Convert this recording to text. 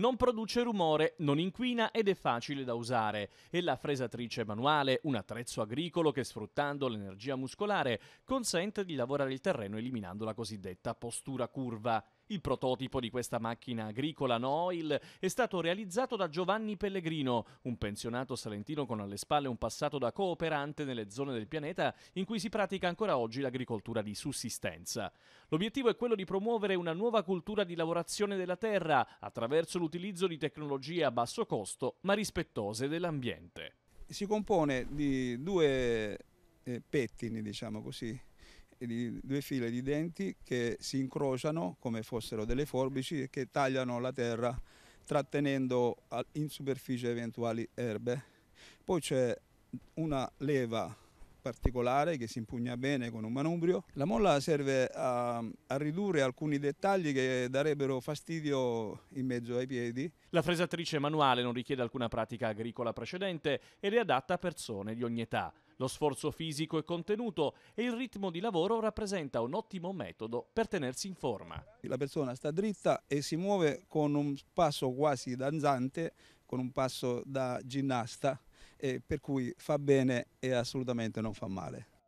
Non produce rumore, non inquina ed è facile da usare. E la fresatrice manuale, un attrezzo agricolo che sfruttando l'energia muscolare consente di lavorare il terreno eliminando la cosiddetta postura curva. Il prototipo di questa macchina agricola Noil è stato realizzato da Giovanni Pellegrino, un pensionato salentino con alle spalle un passato da cooperante nelle zone del pianeta in cui si pratica ancora oggi l'agricoltura di sussistenza. L'obiettivo è quello di promuovere una nuova cultura di lavorazione della terra attraverso l'utilizzo di tecnologie a basso costo ma rispettose dell'ambiente. Si compone di due eh, pettini, diciamo così, di due file di denti che si incrociano come fossero delle forbici e che tagliano la terra trattenendo in superficie eventuali erbe. Poi c'è una leva particolare che si impugna bene con un manubrio. La molla serve a, a, ridurre alcuni dettagli che darebbero fastidio in mezzo ai piedi. La fresatrice manuale non richiede alcuna pratica agricola precedente ed è adatta a persone di ogni età. Lo sforzo fisico è contenuto e il ritmo di lavoro rappresenta un ottimo metodo per tenersi in forma. La persona sta dritta e si muove con un passo quasi danzante, con un passo da ginnasta, eh, per cui fa bene e assolutamente non fa male.